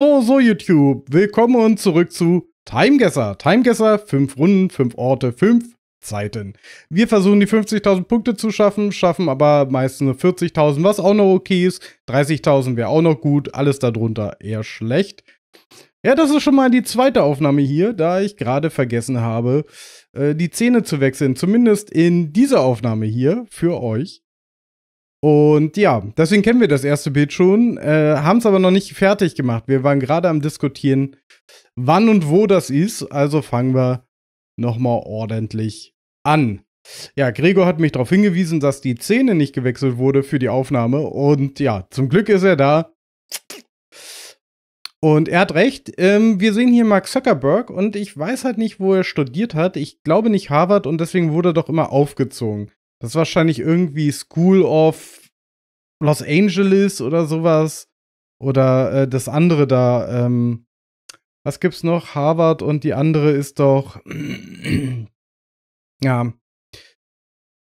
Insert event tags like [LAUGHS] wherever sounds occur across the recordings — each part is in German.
So, oh, so YouTube, willkommen zurück zu Timegesser. Timegesser, 5 Runden, 5 Orte, 5 Zeiten. Wir versuchen die 50.000 Punkte zu schaffen, schaffen aber meistens nur 40.000, was auch noch okay ist. 30.000 wäre auch noch gut, alles darunter eher schlecht. Ja, das ist schon mal die zweite Aufnahme hier, da ich gerade vergessen habe, äh, die Zähne zu wechseln. Zumindest in dieser Aufnahme hier für euch. Und ja, deswegen kennen wir das erste Bild schon, äh, haben es aber noch nicht fertig gemacht. Wir waren gerade am Diskutieren, wann und wo das ist. Also fangen wir nochmal ordentlich an. Ja, Gregor hat mich darauf hingewiesen, dass die Szene nicht gewechselt wurde für die Aufnahme. Und ja, zum Glück ist er da. Und er hat recht. Ähm, wir sehen hier Mark Zuckerberg und ich weiß halt nicht, wo er studiert hat. Ich glaube nicht Harvard und deswegen wurde er doch immer aufgezogen. Das ist wahrscheinlich irgendwie School of Los Angeles oder sowas. Oder äh, das andere da. Ähm, was gibt's noch? Harvard und die andere ist doch. [CLEARS THROAT] ja.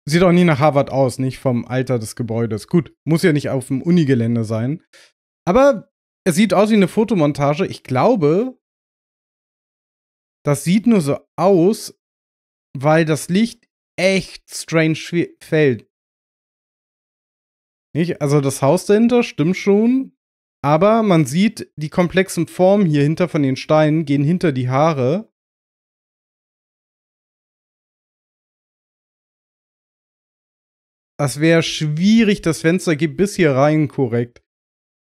Sieht auch nie nach Harvard aus, nicht vom Alter des Gebäudes. Gut, muss ja nicht auf dem Unigelände sein. Aber es sieht aus wie eine Fotomontage. Ich glaube, das sieht nur so aus, weil das Licht echt strange fällt. Nicht? Also das Haus dahinter stimmt schon, aber man sieht, die komplexen Formen hier hinter von den Steinen gehen hinter die Haare. Das wäre schwierig, das Fenster geht bis hier rein korrekt.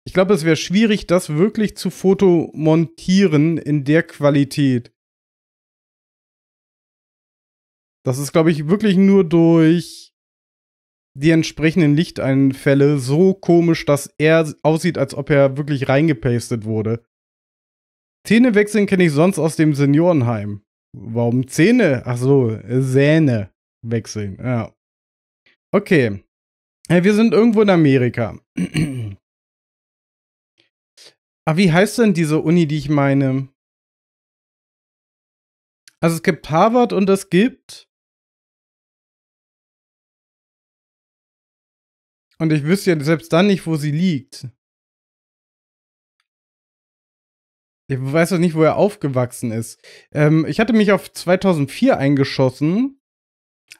Ich glaube, es wäre schwierig, das wirklich zu fotomontieren in der Qualität. Das ist, glaube ich, wirklich nur durch die entsprechenden Lichteinfälle so komisch, dass er aussieht, als ob er wirklich reingepastet wurde. Zähne wechseln kenne ich sonst aus dem Seniorenheim. Warum Zähne? Ach so, Sähne wechseln. Ja. Okay. Wir sind irgendwo in Amerika. Aber [CLEARS THROAT] ah, wie heißt denn diese Uni, die ich meine? Also es gibt Harvard und es gibt Und ich wüsste ja selbst dann nicht, wo sie liegt. Ich weiß doch nicht, wo er aufgewachsen ist. Ähm, ich hatte mich auf 2004 eingeschossen,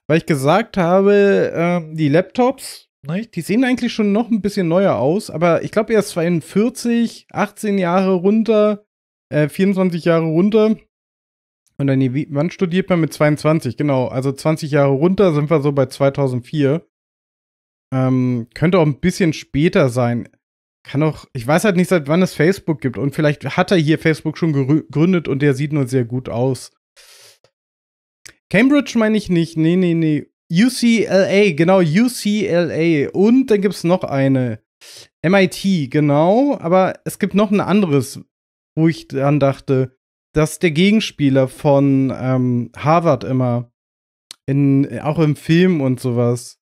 weil ich gesagt habe, äh, die Laptops, ne, die sehen eigentlich schon noch ein bisschen neuer aus, aber ich glaube, er ist 42, 18 Jahre runter, äh, 24 Jahre runter. Und dann, wann studiert man mit 22? Genau, also 20 Jahre runter sind wir so bei 2004. Ähm, könnte auch ein bisschen später sein. Kann auch, ich weiß halt nicht, seit wann es Facebook gibt. Und vielleicht hat er hier Facebook schon gegründet und der sieht nur sehr gut aus. Cambridge meine ich nicht. Nee, nee, nee. UCLA, genau, UCLA. Und dann gibt es noch eine. MIT, genau. Aber es gibt noch ein anderes, wo ich dann dachte, dass der Gegenspieler von ähm, Harvard immer in, auch im Film und sowas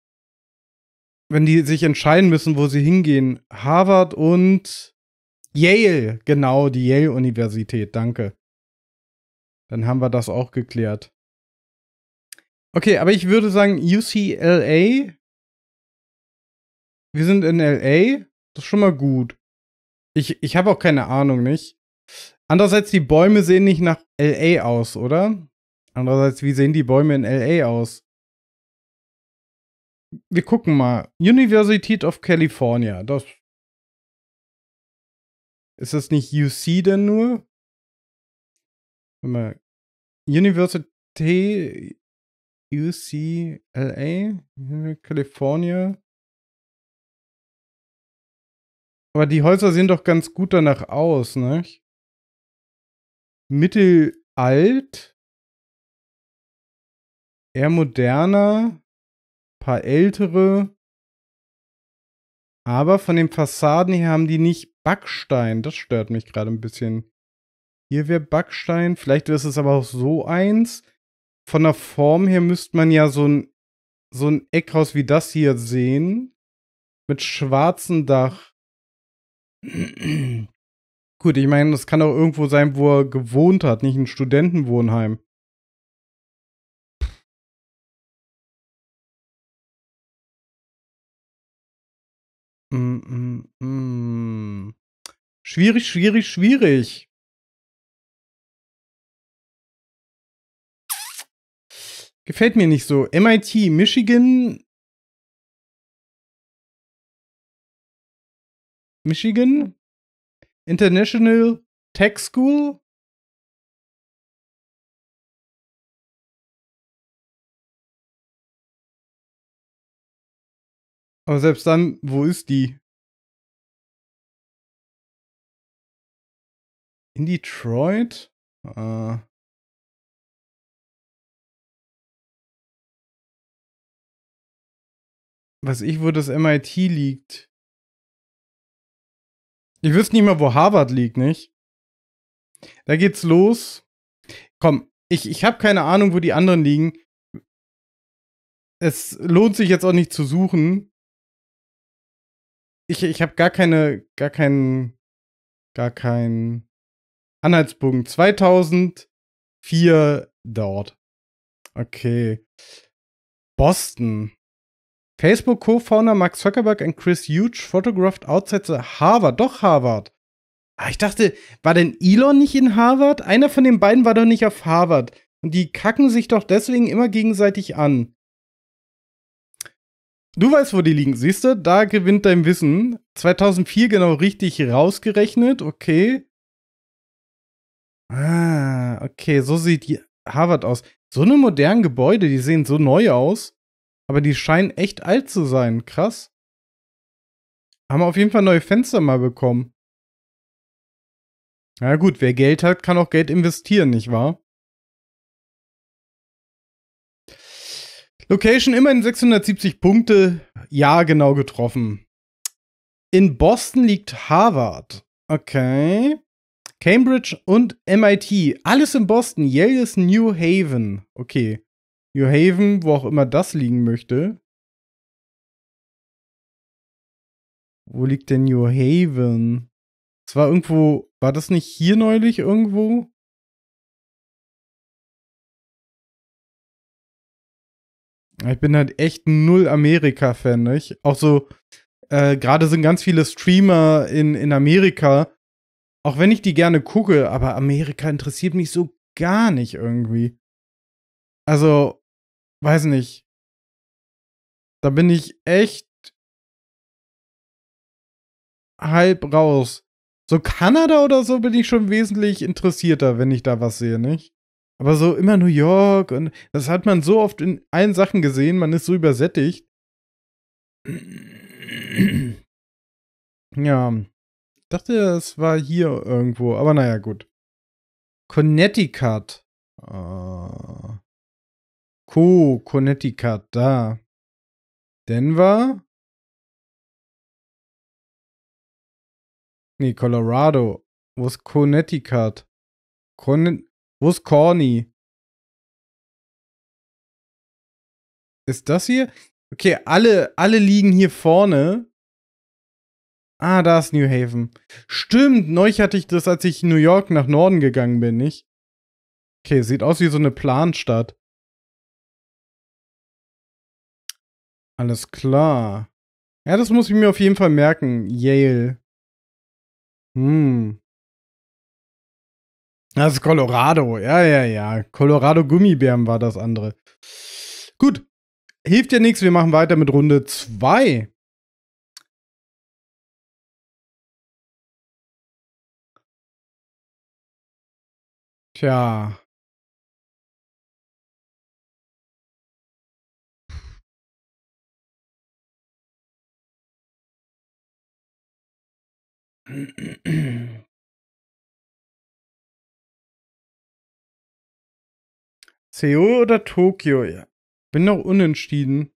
wenn die sich entscheiden müssen, wo sie hingehen, Harvard und Yale, genau, die Yale-Universität, danke. Dann haben wir das auch geklärt. Okay, aber ich würde sagen, UCLA. Wir sind in LA. Das ist schon mal gut. Ich, ich habe auch keine Ahnung, nicht? Andererseits, die Bäume sehen nicht nach LA aus, oder? Andererseits, wie sehen die Bäume in LA aus? wir gucken mal. University of California. Das ist das nicht UC denn nur? Mal. University UCLA, California. Aber die Häuser sehen doch ganz gut danach aus, ne? Mittelalt. Eher moderner paar ältere. Aber von den Fassaden her haben die nicht Backstein. Das stört mich gerade ein bisschen. Hier wäre Backstein. Vielleicht ist es aber auch so eins. Von der Form her müsste man ja so ein, so ein Eckhaus wie das hier sehen. Mit schwarzem Dach. [CLEARS THROAT] Gut, ich meine, das kann auch irgendwo sein, wo er gewohnt hat, nicht ein Studentenwohnheim. Schwierig, schwierig, schwierig. Gefällt mir nicht so. MIT, Michigan. Michigan? International Tech School? Aber selbst dann, wo ist die? In Detroit? Äh. Was ich, wo das MIT liegt. Ich wüsste nicht mal, wo Harvard liegt, nicht? Da geht's los. Komm, ich, ich habe keine Ahnung, wo die anderen liegen. Es lohnt sich jetzt auch nicht zu suchen ich, ich habe gar keine, gar keinen, gar keinen Anhaltspunkt. 2004 dort. Okay. Boston. Facebook Co-Founder Mark Zuckerberg und Chris Huge photographed outside the Harvard. Doch Harvard. Ah, ich dachte, war denn Elon nicht in Harvard? Einer von den beiden war doch nicht auf Harvard. Und die kacken sich doch deswegen immer gegenseitig an. Du weißt, wo die liegen. Siehst du, da gewinnt dein Wissen. 2004 genau richtig rausgerechnet. Okay. Ah, okay, so sieht Harvard aus. So eine modernen Gebäude, die sehen so neu aus, aber die scheinen echt alt zu sein. Krass. Haben auf jeden Fall neue Fenster mal bekommen. Na gut, wer Geld hat, kann auch Geld investieren, nicht wahr? Location immerhin 670 Punkte. Ja, genau getroffen. In Boston liegt Harvard. Okay. Cambridge und MIT. Alles in Boston. Yale ist New Haven. Okay. New Haven, wo auch immer das liegen möchte. Wo liegt denn New Haven? Es war irgendwo, war das nicht hier neulich irgendwo? Ich bin halt echt null Amerika-Fan, nicht? Auch so, äh, gerade sind ganz viele Streamer in, in Amerika, auch wenn ich die gerne gucke, aber Amerika interessiert mich so gar nicht irgendwie. Also, weiß nicht. Da bin ich echt halb raus. So Kanada oder so bin ich schon wesentlich interessierter, wenn ich da was sehe, nicht? Aber so immer New York und das hat man so oft in allen Sachen gesehen, man ist so übersättigt. Ja. Ich dachte, es war hier irgendwo, aber naja, gut. Connecticut. Uh, ah. Co, Connecticut, da. Denver? Nee, Colorado. Wo ist Connecticut? Con wo ist Corny? Ist das hier? Okay, alle, alle liegen hier vorne. Ah, da ist New Haven. Stimmt, neulich hatte ich das, als ich New York nach Norden gegangen bin, nicht? Okay, sieht aus wie so eine Planstadt. Alles klar. Ja, das muss ich mir auf jeden Fall merken. Yale. Hm. Das ist Colorado. Ja, ja, ja. Colorado Gummibären war das andere. Gut. Hilft ja nichts. Wir machen weiter mit Runde 2. Tja. [CLEARS THROAT] Seoul oder Tokio? Ja. Bin noch unentschieden.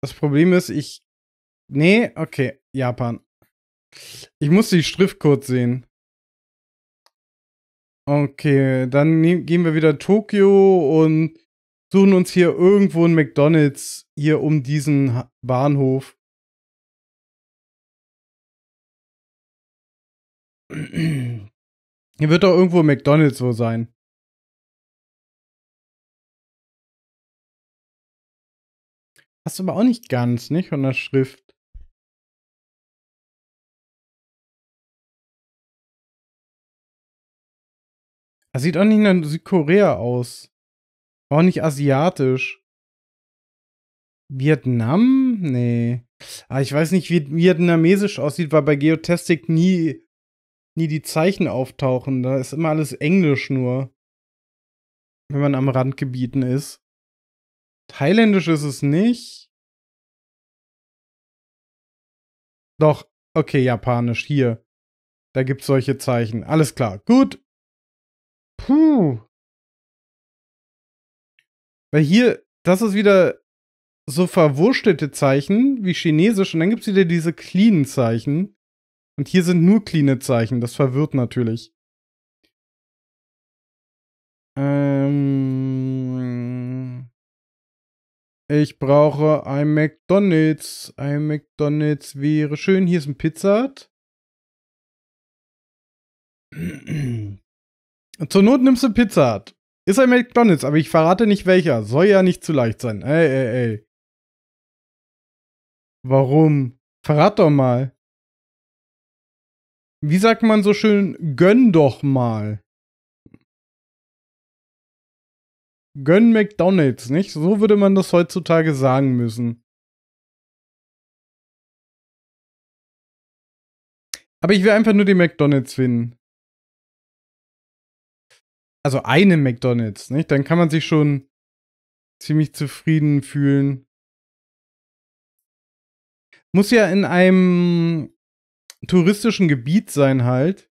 Das Problem ist, ich. Nee, okay, Japan. Ich muss die Schriftcode sehen. Okay, dann gehen wir wieder Tokio und suchen uns hier irgendwo ein McDonalds hier um diesen Bahnhof. Hier wird doch irgendwo McDonalds so sein. Hast du aber auch nicht ganz, nicht? Von der Schrift. Das sieht auch nicht nach Südkorea aus. Auch nicht asiatisch. Vietnam? Nee. Ah, ich weiß nicht, wie vietnamesisch aussieht, weil bei Geotastic nie, nie die Zeichen auftauchen. Da ist immer alles Englisch nur. Wenn man am Randgebieten ist. Thailändisch ist es nicht. Doch, okay, Japanisch, hier. Da gibt es solche Zeichen. Alles klar, gut. Puh. Weil hier, das ist wieder so verwurstelte Zeichen wie Chinesisch und dann gibt es wieder diese cleanen Zeichen. Und hier sind nur cleane Zeichen, das verwirrt natürlich. Ähm. Ich brauche ein McDonalds. Ein McDonalds wäre schön. Hier ist ein Pizza Hut. [CLEARS THROAT] Zur Not nimmst du Pizza Hut. Ist ein McDonalds, aber ich verrate nicht welcher. Soll ja nicht zu leicht sein. Ey, ey, ey. Warum? Verrat doch mal. Wie sagt man so schön, gönn doch mal. gönn McDonalds, nicht? So würde man das heutzutage sagen müssen. Aber ich will einfach nur die McDonalds finden. Also eine McDonalds, nicht? Dann kann man sich schon ziemlich zufrieden fühlen. Muss ja in einem touristischen Gebiet sein halt.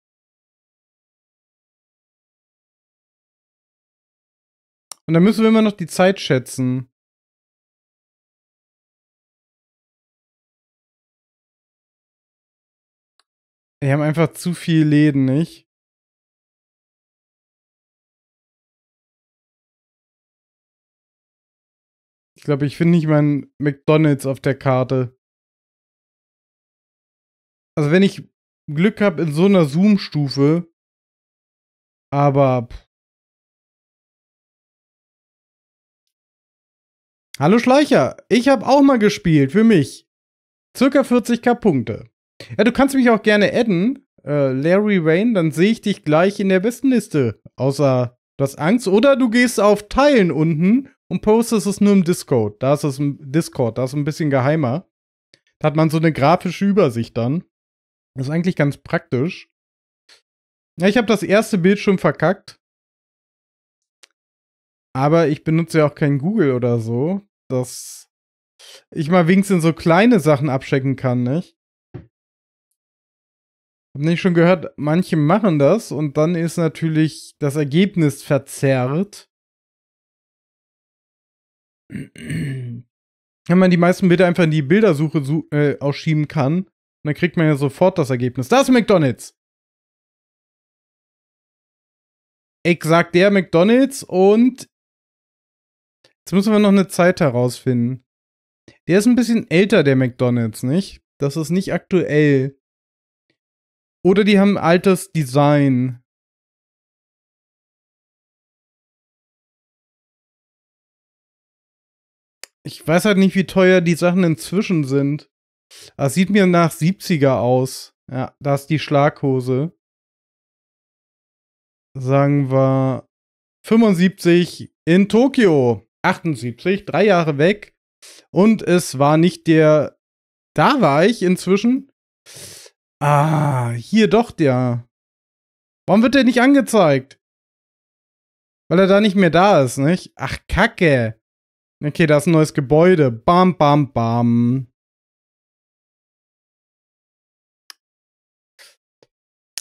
Und dann müssen wir immer noch die Zeit schätzen. Wir haben einfach zu viele Läden, nicht? Ich glaube, ich finde nicht meinen McDonald's auf der Karte. Also wenn ich Glück habe in so einer Zoom-Stufe, aber pff, Hallo Schleicher, ich habe auch mal gespielt, für mich. Circa 40k Punkte. Ja, du kannst mich auch gerne adden, äh, Larry Wayne, dann sehe ich dich gleich in der besten Außer du hast Angst. Oder du gehst auf Teilen unten und postest es nur im Discord. Da ist es im Discord, da ist es ein bisschen geheimer. Da hat man so eine grafische Übersicht dann. Das ist eigentlich ganz praktisch. Ja, ich habe das erste Bild schon verkackt. Aber ich benutze ja auch kein Google oder so dass ich mal wenigstens so kleine Sachen abchecken kann, nicht? Hab nicht schon gehört, manche machen das und dann ist natürlich das Ergebnis verzerrt. Wenn man die meisten Bilder einfach in die Bildersuche äh, ausschieben kann, dann kriegt man ja sofort das Ergebnis. Das ist McDonalds! Exakt der McDonalds und Jetzt müssen wir noch eine Zeit herausfinden. Der ist ein bisschen älter, der McDonalds, nicht? Das ist nicht aktuell. Oder die haben altes Design. Ich weiß halt nicht, wie teuer die Sachen inzwischen sind. Das ah, sieht mir nach 70er aus. Ja, da ist die Schlaghose. Sagen wir 75 in Tokio. 78, drei Jahre weg. Und es war nicht der. Da war ich inzwischen. Ah, hier doch der. Warum wird der nicht angezeigt? Weil er da nicht mehr da ist, nicht? Ach, Kacke. Okay, da ist ein neues Gebäude. Bam, bam, bam.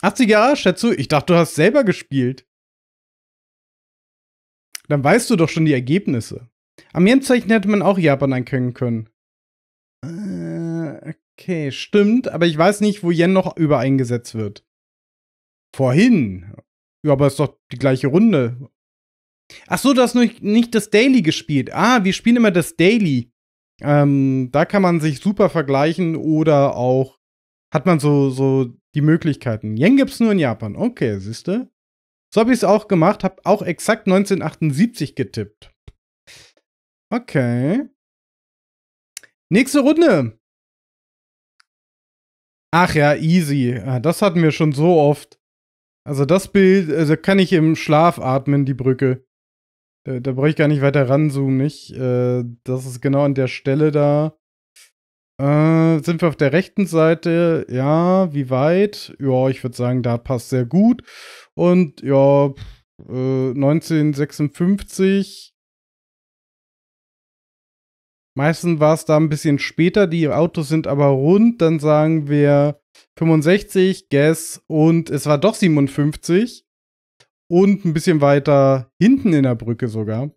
Hast du ja, schätze, ich dachte, du hast selber gespielt. Dann weißt du doch schon die Ergebnisse. Am Jens-Zeichen hätte man auch Japan erkennen können. Äh, okay, stimmt, aber ich weiß nicht, wo Yen noch übereingesetzt wird. Vorhin. Ja, aber ist doch die gleiche Runde. Ach so, du hast nicht, nicht das Daily gespielt. Ah, wir spielen immer das Daily. Ähm, da kann man sich super vergleichen oder auch hat man so, so die Möglichkeiten. Yen gibt's nur in Japan. Okay, siehste. So habe ich es auch gemacht, habe auch exakt 1978 getippt. Okay. Nächste Runde. Ach ja, easy. Ah, das hatten wir schon so oft. Also das Bild, also kann ich im Schlaf atmen, die Brücke. Da, da brauche ich gar nicht weiter ranzoomen, nicht? Äh, das ist genau an der Stelle da. Äh, sind wir auf der rechten Seite? Ja, wie weit? Ja, ich würde sagen, da passt sehr gut. Und ja, äh, 1956. Meistens war es da ein bisschen später. Die Autos sind aber rund. Dann sagen wir 65, Guess und es war doch 57. Und ein bisschen weiter hinten in der Brücke sogar.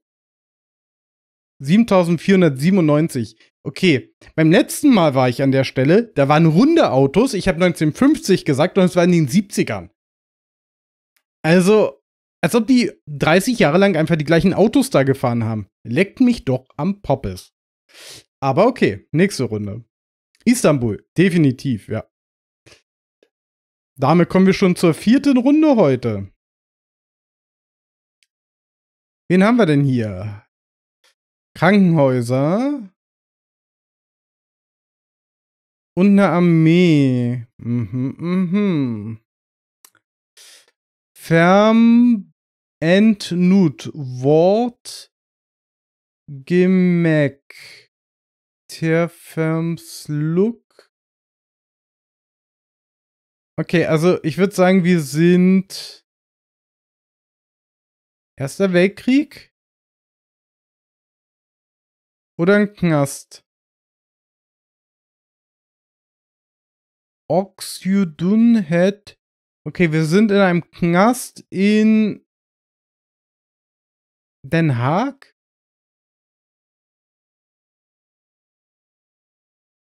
7497. Okay, beim letzten Mal war ich an der Stelle, da waren runde Autos, ich habe 1950 gesagt und es war in den 70ern. Also, als ob die 30 Jahre lang einfach die gleichen Autos da gefahren haben. Leckt mich doch am Poppes. Aber okay, nächste Runde. Istanbul, definitiv, ja. Damit kommen wir schon zur vierten Runde heute. Wen haben wir denn hier? Krankenhäuser und eine Armee. Mhm, mhm. Ferm entnut Wort Gemäck. Terferms Look. Okay, also ich würde sagen, wir sind Erster Weltkrieg. Oder ein Knast. Oxyudunhead. Okay, wir sind in einem Knast in Den Haag?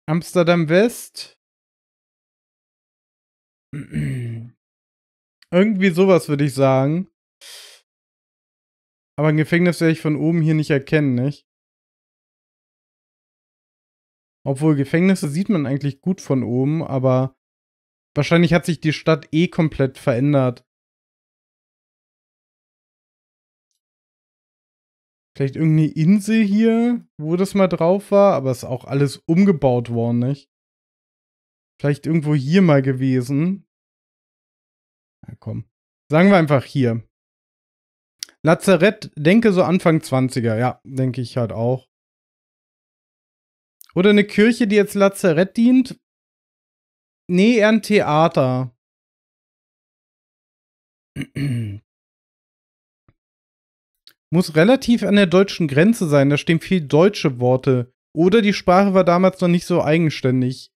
Amsterdam West? [CLEARS THROAT] Irgendwie sowas würde ich sagen. Aber ein Gefängnis werde ich von oben hier nicht erkennen, nicht? Obwohl Gefängnisse sieht man eigentlich gut von oben, aber wahrscheinlich hat sich die Stadt eh komplett verändert. Vielleicht irgendeine Insel hier, wo das mal drauf war, aber ist auch alles umgebaut worden, nicht? Vielleicht irgendwo hier mal gewesen. Na komm. Sagen wir einfach hier. Lazarett, denke so Anfang 20er. Ja, denke ich halt auch. Oder eine Kirche, die als Lazarett dient? Nee, eher ein Theater. Muss relativ an der deutschen Grenze sein, da stehen viel deutsche Worte. Oder die Sprache war damals noch nicht so eigenständig.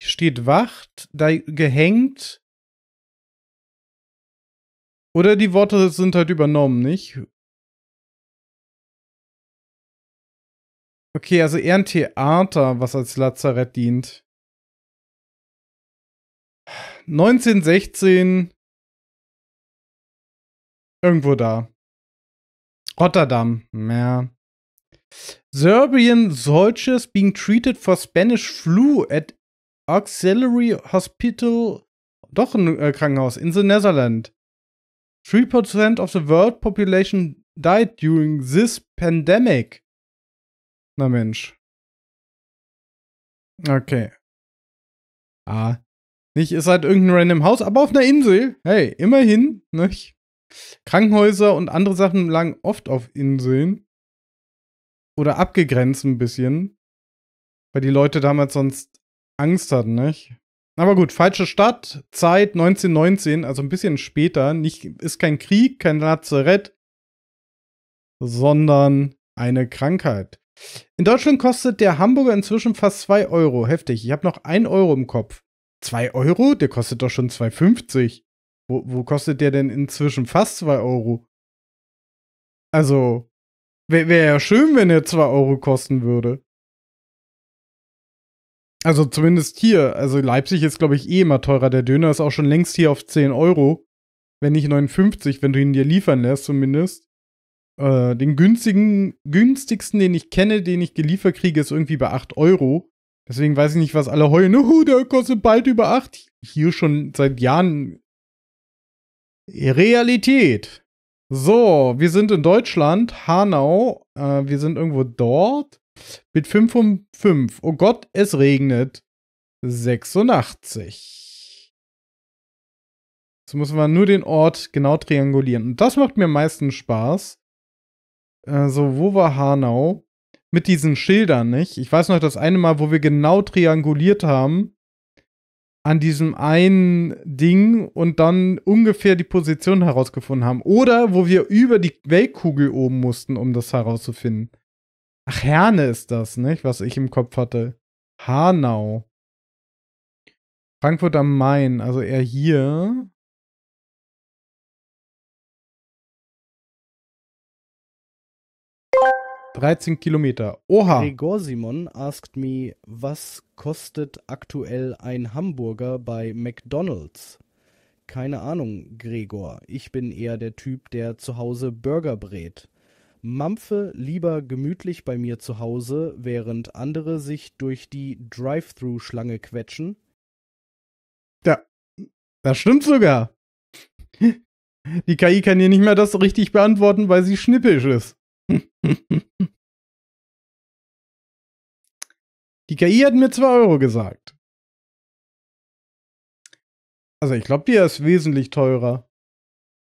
Hier steht Wacht, da gehängt. Oder die Worte sind halt übernommen, nicht? Okay, also eher ein Theater, was als Lazarett dient. 1916 irgendwo da. Rotterdam, ja. Serbian soldiers being treated for Spanish flu at Auxiliary Hospital, doch ein äh, Krankenhaus, in the Netherlands. 3% of the world population died during this pandemic. Na Mensch. Okay. Ah. Nicht, ist halt irgendein random Haus, aber auf einer Insel. Hey, immerhin, nicht? Krankenhäuser und andere Sachen lagen oft auf Inseln. Oder abgegrenzt ein bisschen. Weil die Leute damals sonst Angst hatten, nicht? Aber gut, falsche Stadt, Zeit 1919, also ein bisschen später. Nicht, ist kein Krieg, kein Lazarett, sondern eine Krankheit. In Deutschland kostet der Hamburger inzwischen fast 2 Euro. Heftig. Ich habe noch 1 Euro im Kopf. 2 Euro? Der kostet doch schon 2,50. Wo, wo kostet der denn inzwischen fast 2 Euro? Also, wäre wär ja schön, wenn er 2 Euro kosten würde. Also zumindest hier. Also Leipzig ist, glaube ich, eh immer teurer. Der Döner ist auch schon längst hier auf 10 Euro. Wenn nicht 59, wenn du ihn dir liefern lässt zumindest. Äh, den günstigen, günstigsten, den ich kenne, den ich geliefert kriege, ist irgendwie bei 8 Euro. Deswegen weiß ich nicht, was alle heulen. Oh, der kostet bald über 8. Hier schon seit Jahren Realität. So, wir sind in Deutschland, Hanau. Äh, wir sind irgendwo dort. Mit 5 um 5. Oh Gott, es regnet. 86. Jetzt müssen wir nur den Ort genau triangulieren. Und das macht mir am meisten Spaß also wo war Hanau? Mit diesen Schildern, nicht? Ich weiß noch das eine Mal, wo wir genau trianguliert haben an diesem einen Ding und dann ungefähr die Position herausgefunden haben. Oder wo wir über die Weltkugel oben mussten, um das herauszufinden. Ach, Herne ist das, nicht? Was ich im Kopf hatte. Hanau. Frankfurt am Main, also eher hier. 13 Kilometer. Oha. Gregor Simon asked me, was kostet aktuell ein Hamburger bei McDonald's? Keine Ahnung, Gregor. Ich bin eher der Typ, der zu Hause Burger brät. Mampfe lieber gemütlich bei mir zu Hause, während andere sich durch die Drive-Thru-Schlange quetschen. Ja, das stimmt sogar. [LAUGHS] Die KI kann hier nicht mehr das richtig beantworten, weil sie schnippisch ist. [LAUGHS] Die KI hat mir 2 Euro gesagt. Also ich glaube, die ist wesentlich teurer.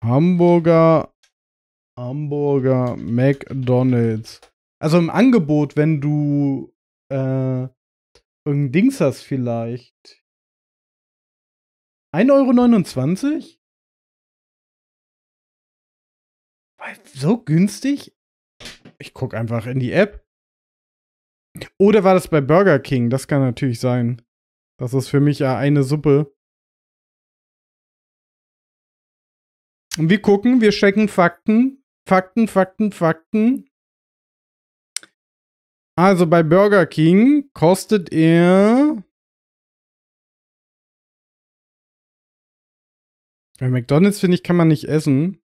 Hamburger, Hamburger, McDonald's. Also im Angebot, wenn du äh, irgendein Dings hast vielleicht. 1,29 Euro? Weil So günstig? Ich gucke einfach in die App. Oder war das bei Burger King? Das kann natürlich sein. Das ist für mich ja eine Suppe. Und wir gucken, wir checken Fakten. Fakten, Fakten, Fakten. Also bei Burger King kostet er. Bei McDonalds, finde ich, kann man nicht essen.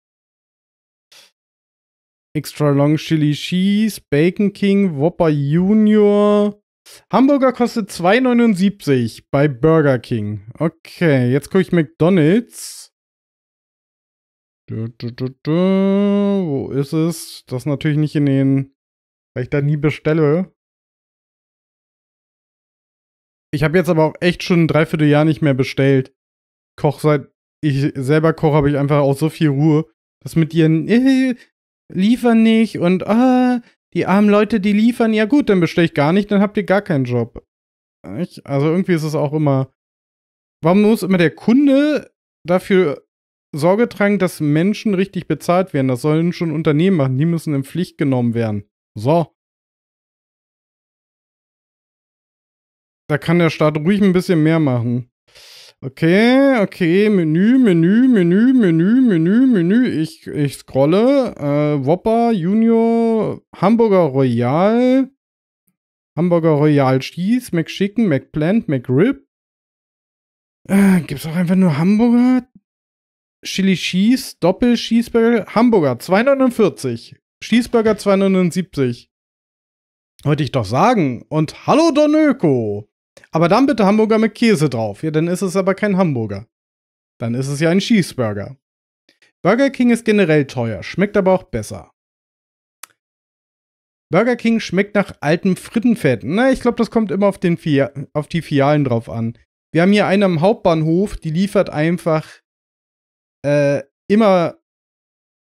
Extra Long Chili Cheese, Bacon King, Whopper Junior. Hamburger kostet 2,79 bei Burger King. Okay, jetzt gucke ich McDonald's. Du, du, du, du. Wo ist es? Das ist natürlich nicht in den, weil ich da nie bestelle. Ich habe jetzt aber auch echt schon ein Dreivierteljahr nicht mehr bestellt. Koch seit ich selber koche, habe ich einfach auch so viel Ruhe. Das mit ihren, [LAUGHS] liefern nicht und ah, die armen Leute, die liefern, ja gut, dann bestelle ich gar nicht, dann habt ihr gar keinen Job. Ich, also irgendwie ist es auch immer. Warum muss immer der Kunde dafür Sorge tragen, dass Menschen richtig bezahlt werden? Das sollen schon Unternehmen machen, die müssen in Pflicht genommen werden. So. Da kann der Staat ruhig ein bisschen mehr machen. Okay, okay, Menü, Menü, Menü, Menü, Menü, Menü. Ich, ich scrolle. Äh, Whopper, Junior, Hamburger Royal, Hamburger Royal Cheese, McChicken, McPlant, McRib. Äh, gibt's auch einfach nur Hamburger? Chili Cheese, Doppel Cheeseburger, Hamburger 249, Cheeseburger 279. Wollte ich doch sagen. Und hallo Donöko. Aber dann bitte Hamburger mit Käse drauf. Ja, dann ist es aber kein Hamburger. Dann ist es ja ein Cheeseburger. Burger King ist generell teuer, schmeckt aber auch besser. Burger King schmeckt nach altem Frittenfett. Na, ich glaube, das kommt immer auf, den auf die Fialen drauf an. Wir haben hier eine am Hauptbahnhof, die liefert einfach äh, immer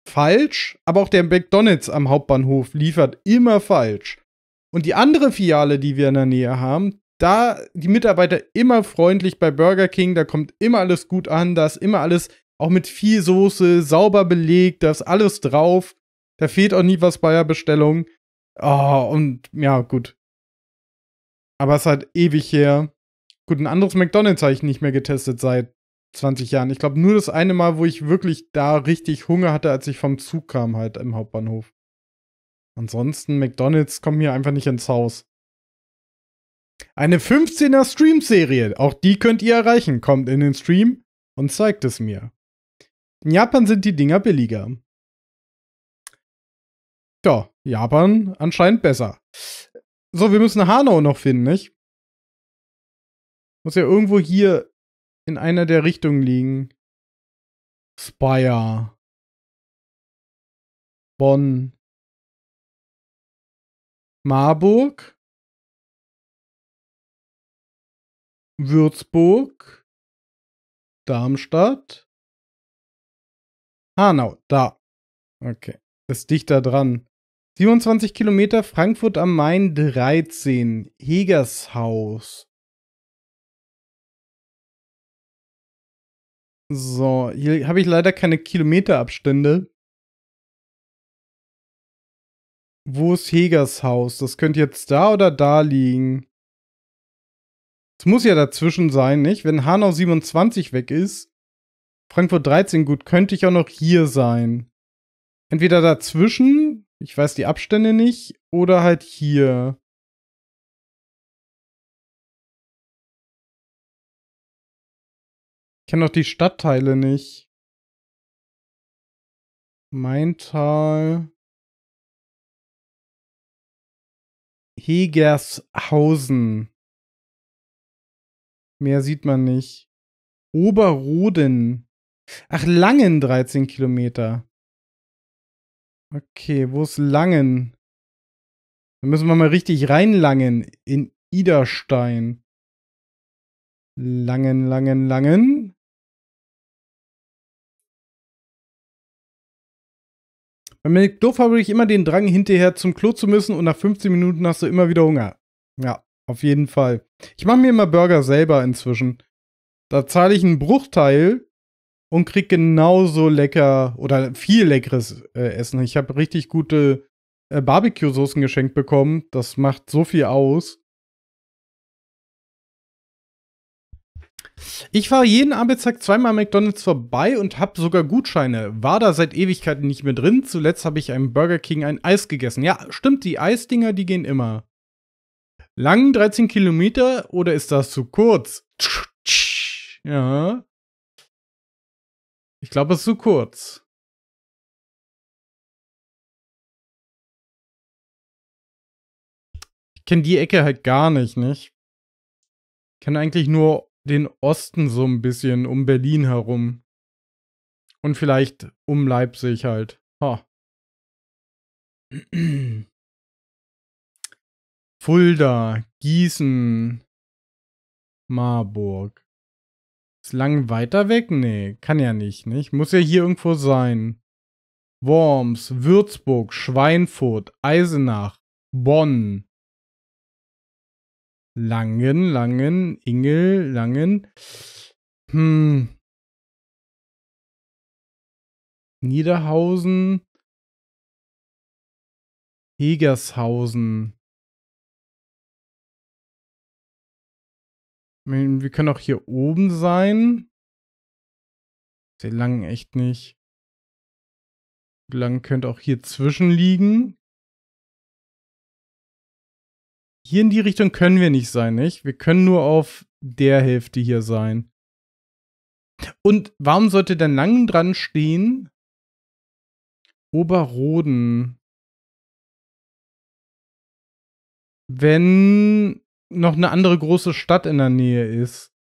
falsch, aber auch der McDonald's am Hauptbahnhof liefert immer falsch. Und die andere Fiale, die wir in der Nähe haben, da die Mitarbeiter immer freundlich bei Burger King, da kommt immer alles gut an, da ist immer alles auch mit viel Soße, sauber belegt, da ist alles drauf. Da fehlt auch nie was bei der Bestellung. Oh, und ja, gut. Aber es ist halt ewig her. Gut, ein anderes McDonalds habe ich nicht mehr getestet seit 20 Jahren. Ich glaube, nur das eine Mal, wo ich wirklich da richtig Hunger hatte, als ich vom Zug kam, halt im Hauptbahnhof. Ansonsten, McDonalds kommt mir einfach nicht ins Haus. Eine 15er Stream-Serie, auch die könnt ihr erreichen. Kommt in den Stream und zeigt es mir. In Japan sind die Dinger billiger. Ja, Japan anscheinend besser. So, wir müssen Hanau noch finden, nicht? Muss ja irgendwo hier in einer der Richtungen liegen. Speyer. Bonn. Marburg. Würzburg, Darmstadt, Hanau, da. Okay, das ist dichter dran. 27 Kilometer Frankfurt am Main 13, Hegershaus. So, hier habe ich leider keine Kilometerabstände. Wo ist Hegershaus? Das könnte jetzt da oder da liegen. Es muss ja dazwischen sein, nicht? Wenn Hanau 27 weg ist, Frankfurt 13, gut, könnte ich auch noch hier sein. Entweder dazwischen, ich weiß die Abstände nicht, oder halt hier. Ich kenne auch die Stadtteile nicht. Maintal. Hegershausen. Mehr sieht man nicht. Oberroden. Ach, Langen 13 Kilometer. Okay, wo ist Langen? Da müssen wir mal richtig reinlangen. In Iderstein. Langen, Langen, Langen. Bei McDoof habe ich immer den Drang, hinterher zum Klo zu müssen und nach 15 Minuten hast du immer wieder Hunger. Ja, auf jeden Fall. Ich mache mir immer Burger selber inzwischen. Da zahle ich einen Bruchteil und krieg genauso lecker oder viel leckeres äh, Essen. Ich habe richtig gute äh, Barbecue-Soßen geschenkt bekommen. Das macht so viel aus. Ich fahre jeden Arbeitstag zweimal McDonalds vorbei und habe sogar Gutscheine. War da seit Ewigkeiten nicht mehr drin. Zuletzt habe ich einem Burger King ein Eis gegessen. Ja, stimmt, die Eisdinger, die gehen immer. Lang 13 Kilometer oder ist das zu kurz? Ja. Ich glaube, es ist zu kurz. Ich kenne die Ecke halt gar nicht, nicht? Ich kenne eigentlich nur den Osten so ein bisschen um Berlin herum. Und vielleicht um Leipzig halt. Ha. Huh. [CLEARS THROAT] Fulda, Gießen, Marburg. Ist lang weiter weg? Nee, kann ja nicht, nicht? Muss ja hier irgendwo sein. Worms, Würzburg, Schweinfurt, Eisenach, Bonn. Langen, Langen, Ingel, Langen. Hm. Niederhausen, Hegershausen. Wir können auch hier oben sein. Sehr lang echt nicht. Lang könnte auch hier zwischen liegen. Hier in die Richtung können wir nicht sein, nicht? Wir können nur auf der Hälfte hier sein. Und warum sollte denn lang dran stehen? Oberroden. Wenn noch eine andere große Stadt in der Nähe ist.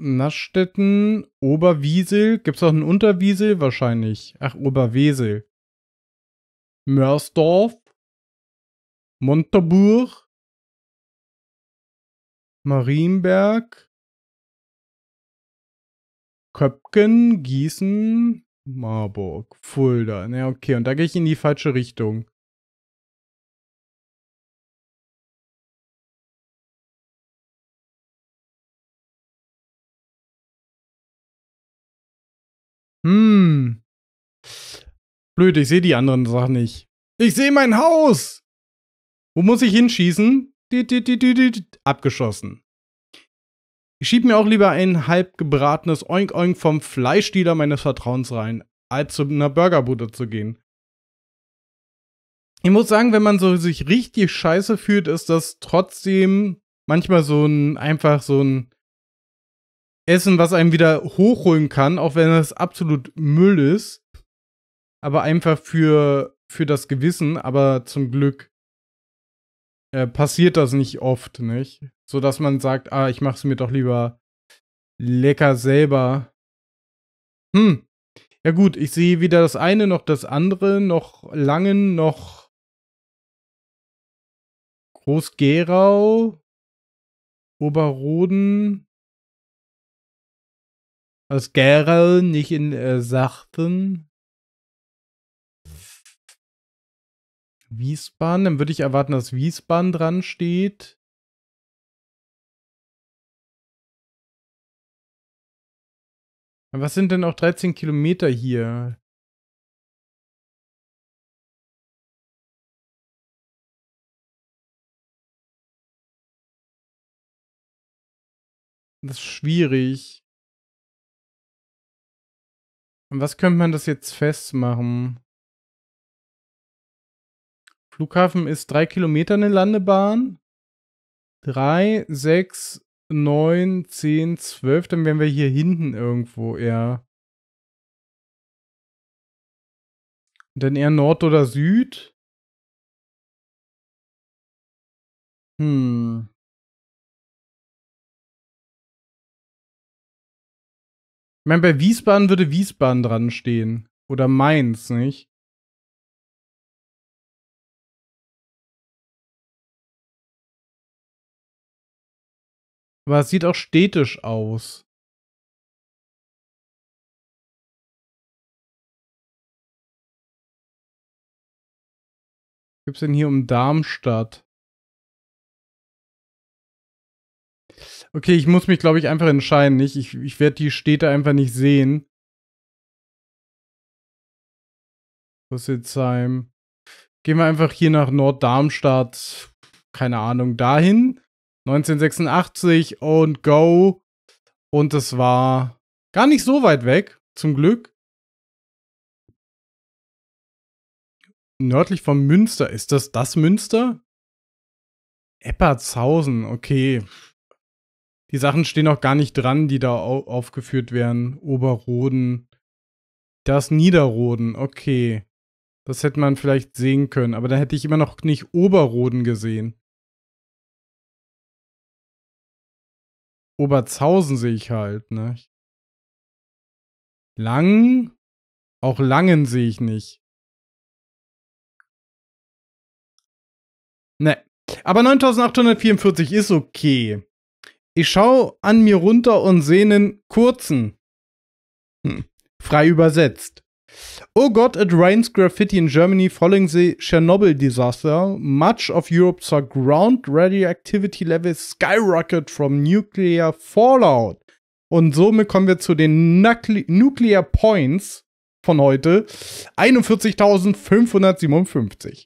Naschstetten, Oberwiesel, gibt's auch einen Unterwiesel wahrscheinlich. Ach, Oberwesel. Mörsdorf, Montaburg, Marienberg, Köpken, Gießen, Marburg, Fulda. ja, okay, und da gehe ich in die falsche Richtung. Hm. Blöd, ich sehe die anderen Sachen nicht. Ich sehe mein Haus! Wo muss ich hinschießen? Abgeschossen. Ich schieb mir auch lieber ein halb gebratenes Oink Oink vom Fleischdealer meines Vertrauens rein, als zu einer Burgerbude zu gehen. Ich muss sagen, wenn man so sich richtig scheiße fühlt, ist das trotzdem manchmal so ein einfach so ein Essen, was einem wieder hochholen kann, auch wenn das absolut Müll ist, aber einfach für für das Gewissen, aber zum Glück äh, passiert das nicht oft, nicht? So dass man sagt, ah, ich mache es mir doch lieber lecker selber. Hm. Ja gut, ich sehe weder das eine noch das andere, noch Langen, noch Groß-Gerau, Oberroden, als Gerau, nicht in äh, Sachten. Wiesbaden, dann würde ich erwarten, dass Wiesbaden dran steht. Was sind denn auch 13 Kilometer hier? Das ist schwierig. Und was könnte man das jetzt festmachen? Flughafen ist drei Kilometer eine Landebahn. Drei, sechs, 9, 10, 12, dann wären wir hier hinten irgendwo eher. Und dann eher Nord oder Süd. Hm. Ich meine, bei Wiesbaden würde Wiesbaden dran stehen. Oder Mainz, nicht? Aber es sieht auch städtisch aus. Gibt es denn hier um Darmstadt? Okay, ich muss mich, glaube ich, einfach entscheiden. Nicht? Ich, ich werde die Städte einfach nicht sehen. Rüsselsheim. Gehen wir einfach hier nach Norddarmstadt. Keine Ahnung, dahin. 1986 und Go. Und es war gar nicht so weit weg, zum Glück. Nördlich von Münster. Ist das das Münster? Eppertshausen, okay. Die Sachen stehen auch gar nicht dran, die da aufgeführt werden. Oberroden. Das Niederroden, okay. Das hätte man vielleicht sehen können, aber da hätte ich immer noch nicht Oberroden gesehen. Oberzhausen sehe ich halt ne? Lang, auch Langen sehe ich nicht. Ne. Aber 9844 ist okay. Ich schaue an mir runter und sehe einen kurzen. Hm. Frei übersetzt. Oh Gott, it rains graffiti in Germany following the Chernobyl disaster. Much of Europe saw ground radioactivity levels skyrocket from nuclear fallout. Und somit kommen wir zu den Nucle Nuclear Points von heute. 41.557.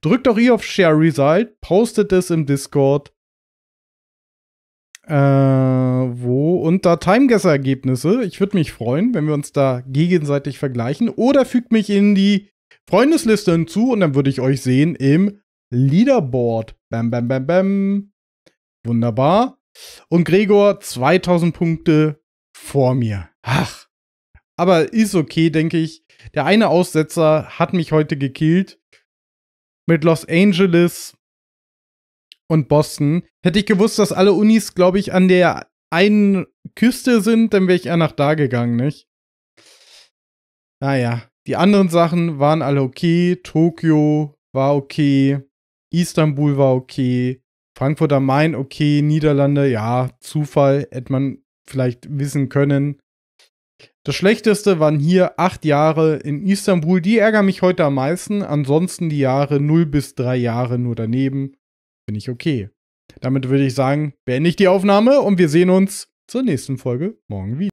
Drückt doch ihr auf Share Result, postet es im Discord. Äh, und da Timeguess-Ergebnisse. Ich würde mich freuen, wenn wir uns da gegenseitig vergleichen. Oder fügt mich in die Freundesliste hinzu und dann würde ich euch sehen im Leaderboard. Bam, bam, bam, bam. Wunderbar. Und Gregor 2000 Punkte vor mir. Ach. Aber ist okay, denke ich. Der eine Aussetzer hat mich heute gekillt. Mit Los Angeles und Boston. Hätte ich gewusst, dass alle Unis, glaube ich, an der einen Küste sind, dann wäre ich eher nach da gegangen, nicht? Naja, ah die anderen Sachen waren alle okay. Tokio war okay. Istanbul war okay. Frankfurt am Main okay. Niederlande, ja, Zufall, hätte man vielleicht wissen können. Das Schlechteste waren hier acht Jahre in Istanbul. Die ärgern mich heute am meisten. Ansonsten die Jahre 0 bis 3 Jahre nur daneben. Bin ich okay. Damit würde ich sagen, beende ich die Aufnahme und wir sehen uns zur nächsten Folge morgen wieder.